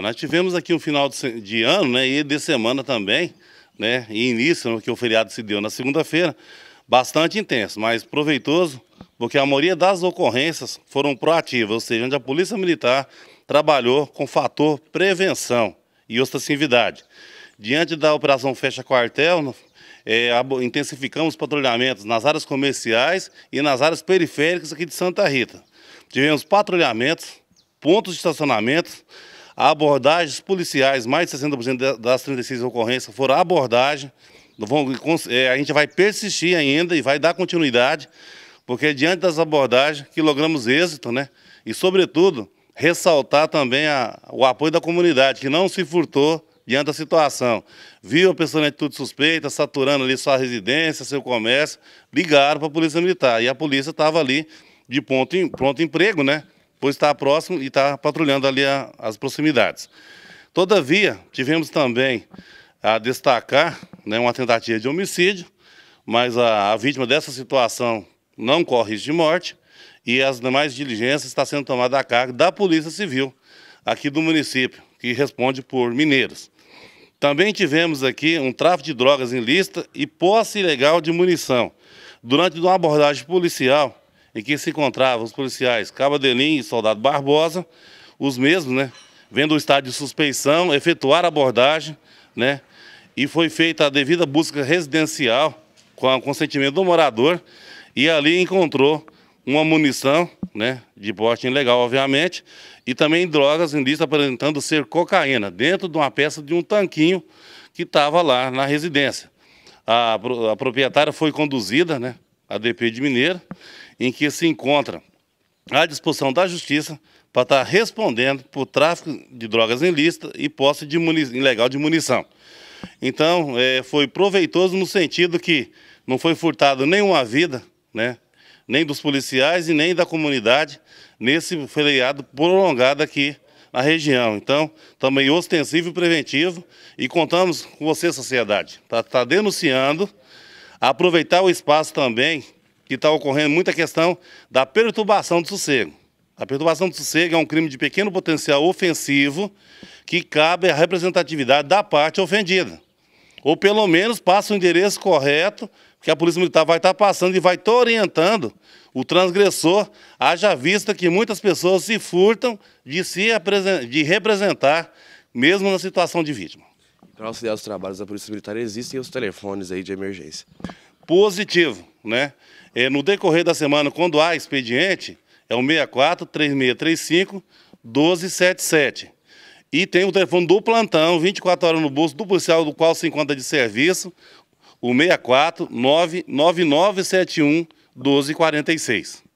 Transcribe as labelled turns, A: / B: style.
A: Nós tivemos aqui um final de, ano né, e de semana também, né, e início, né, que o feriado se deu na segunda-feira, bastante intenso, mas proveitoso, porque a maioria das ocorrências foram proativas, ou seja, onde a Polícia Militar trabalhou com fator prevenção e ostensividade. Diante da Operação Fecha Quartel, é, intensificamos patrulhamentos nas áreas comerciais e nas áreas periféricas aqui de Santa Rita. Tivemos patrulhamentos, pontos de estacionamento, abordagens policiais, mais de 60% das 36 ocorrências foram abordagem. É, a gente vai persistir ainda e vai dar continuidade, porque é diante das abordagens que logramos êxito, né? E, sobretudo, ressaltar também a, o apoio da comunidade, que não se furtou diante da situação. Viu a pessoa na atitude suspeita, saturando ali sua residência, seu comércio, ligaram para a Polícia Militar. E a polícia estava ali de ponto em, pronto emprego, né? pois está próximo e está patrulhando ali a, as proximidades. Todavia, tivemos também a destacar né, uma tentativa de homicídio, mas a, a vítima dessa situação não corre risco de morte e as demais diligências está sendo tomada a cargo da Polícia Civil aqui do município, que responde por Mineiros. Também tivemos aqui um tráfico de drogas em lista e posse ilegal de munição. Durante uma abordagem policial, em que se encontravam os policiais Cabo Adelim e Soldado Barbosa, os mesmos, né, vendo o estado de suspeição, efetuaram a abordagem, né, e foi feita a devida busca residencial com o consentimento do morador e ali encontrou uma munição, né, de porte ilegal, obviamente, e também drogas indícios apresentando ser cocaína, dentro de uma peça de um tanquinho que estava lá na residência. A, a proprietária foi conduzida, né, a DP de Mineiro em que se encontra à disposição da Justiça para estar tá respondendo por tráfico de drogas ilícitas e posse de ilegal de munição. Então, é, foi proveitoso no sentido que não foi furtado nenhuma vida, né, nem dos policiais e nem da comunidade, nesse feriado prolongado aqui na região. Então, também ostensivo e preventivo, e contamos com você, sociedade. Está tá denunciando, aproveitar o espaço também que está ocorrendo muita questão da perturbação do sossego. A perturbação do sossego é um crime de pequeno potencial ofensivo que cabe à representatividade da parte ofendida. Ou pelo menos passa o endereço correto, que a Polícia Militar vai estar tá passando e vai estar tá orientando o transgressor, haja vista que muitas pessoas se furtam de se de representar, mesmo na situação de vítima. Para então, auxiliar os trabalhos da Polícia Militar, existem os telefones aí de emergência. Positivo, né? É, no decorrer da semana, quando há expediente, é o 64 3635 1277. E tem o telefone do plantão, 24 horas no bolso, do policial do qual se encontra de serviço, o 64 99971 1246.